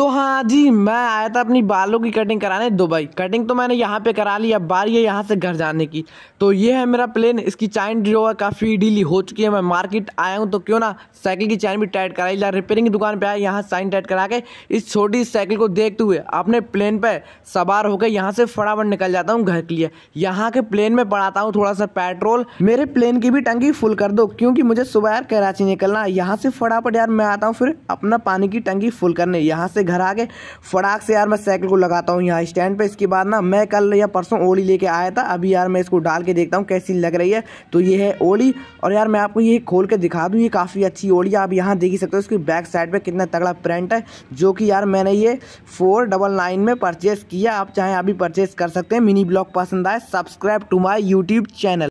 तो हाँ जी मैं आया था अपनी बालों की कटिंग कराने दुबई कटिंग तो मैंने यहाँ पे करा ली अब बारी है यहाँ से घर जाने की तो ये है मेरा प्लेन इसकी चैन जो काफ़ी डीली हो चुकी है मैं मार्केट आया हूँ तो क्यों ना साइकिल की चैन भी टाइट कराई जा रिपेयरिंग की दुकान पर आया यहाँ साइन टाइट करा के इस छोटी साइकिल को देखते हुए अपने प्लेन पर सवार होकर यहाँ से फटाफट निकल जाता हूँ घर के लिए यहाँ के प्लेन में पढ़ाता हूँ थोड़ा सा पेट्रोल मेरे प्लेन की भी टंकी फुल कर दो क्योंकि मुझे सुबह यार कराची निकलना यहाँ से फटाफट यार मैं आता हूँ फिर अपना पानी की टंकी फुल करने यहाँ से घर आके फटाक से यार मैं साइकिल को लगाता हूँ यहाँ स्टैंड पे इसके बाद ना मैं कल या परसों ओली लेके आया था अभी यार मैं इसको डाल के देखता हूँ कैसी लग रही है तो ये है ओली और यार मैं आपको ये खोल के दिखा दूँ ये काफ़ी अच्छी ओली आप यहाँ देख ही सकते हो इसकी बैक साइड पर कितना तगड़ा प्रिंट है जो कि यार मैंने ये फोर डबल नाइन में परचेस किया आप चाहें अभी परचेस कर सकते हैं मिनी ब्लॉग पसंद आए subscribe to my YouTube channel